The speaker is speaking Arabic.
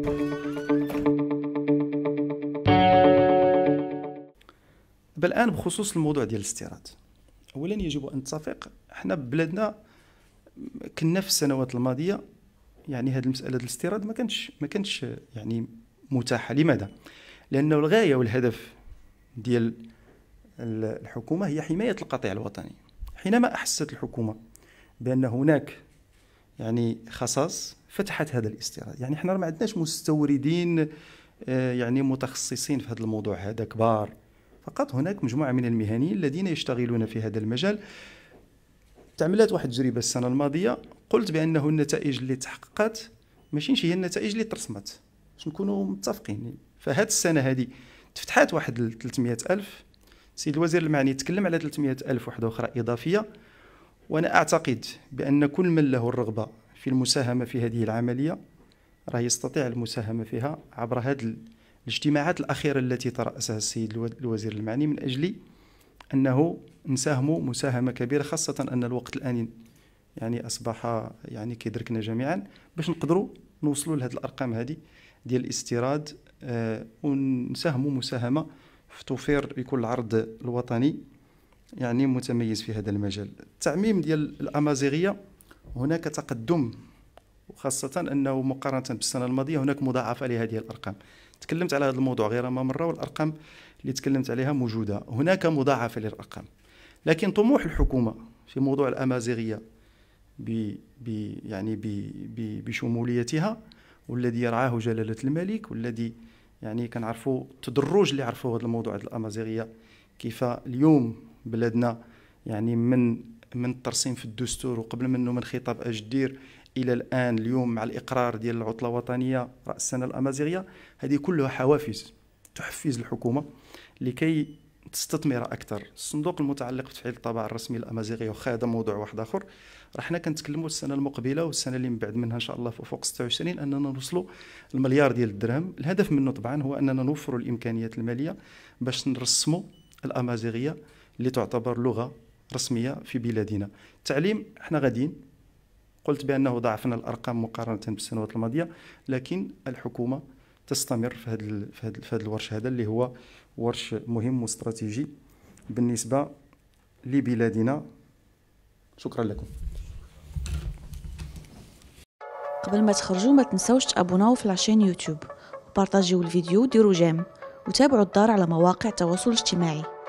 دابا الان بخصوص الموضوع ديال الاستيراد اولا يجب ان نتفق حنا بلادنا كنا في السنوات الماضيه يعني هذه المساله ديال الاستيراد ما كانتش ما كانتش يعني متاحه لماذا لانه الغايه والهدف ديال الحكومه هي حمايه القطيع الوطني حينما احست الحكومه بان هناك يعني خصاص فتحت هذا الاستيراد يعني حنا ما عندناش مستوردين آه، يعني متخصصين في هذا الموضوع هذا كبار فقط هناك مجموعه من المهنيين الذين يشتغلون في هذا المجال تعملت واحد التجربه السنه الماضيه قلت بانه النتائج اللي تحققت ماشي هي النتائج اللي ترسمت باش نكونوا متفقين فهاد السنه هذه تفتحات واحد 300 ألف سيد الوزير المعني تكلم على 300 ألف وحده أخرى إضافية وأنا أعتقد بأن كل من له الرغبة في المساهمة في هذه العملية راه يستطيع المساهمة فيها عبر هذه الاجتماعات الأخيرة التي ترأسها السيد الوزير المعني من أجل أنه نساهموا مساهمة كبيرة خاصة أن الوقت الآن يعني أصبح يعني كيدركنا جميعا باش نقدروا نوصلوا لهذه الأرقام هذه ديال الاستيراد آه ونساهموا مساهمة في توفير يكون العرض الوطني يعني متميز في هذا المجال التعميم ديال الأمازيغية هناك تقدم وخاصة أنه مقارنة بالسنة الماضية هناك مضاعفة لهذه الأرقام تكلمت على هذا الموضوع غير ما مرة والأرقام اللي تكلمت عليها موجودة هناك مضاعفة للأرقام لكن طموح الحكومة في موضوع الأمازيغية بي يعني بي بشموليتها والذي يرعاه جلالة الملك والذي يعني كنعرفوا التدرج اللي عرفوا هذا الموضوع الامازيغيه كيف اليوم بلادنا يعني من من الترسيم في الدستور وقبل منه من خطاب اجدير الى الان اليوم مع الاقرار ديال العطله الوطنيه راس السنه الامازيغيه هذه كلها حوافز تحفز الحكومه لكي تستثمر اكثر الصندوق المتعلق بتفعيل الطابع الرسمي الامازيغي وخا هذا موضوع واحد اخر راه حنا كنتكلموا السنه المقبله والسنه اللي من بعد منها ان شاء الله فوق 26 اننا نوصلوا المليار ديال الدرهم الهدف منه طبعا هو اننا نوفروا الامكانيات الماليه باش نرسموا الامازيغيه اللي تعتبر لغه رسميه في بلادنا التعليم احنا غاديين قلت بانه ضعفنا الارقام مقارنه بالسنوات الماضيه لكن الحكومه تستمر في هذا في هذا في هذا الورش هذا اللي هو ورش مهم واستراتيجي بالنسبه لبلادنا شكرا لكم قبل ما تخرجوا ما تنسوش تابوناو في لاشين يوتيوب وبارطاجيو الفيديو وديروا جيم وتابعوا الدار على مواقع التواصل الاجتماعي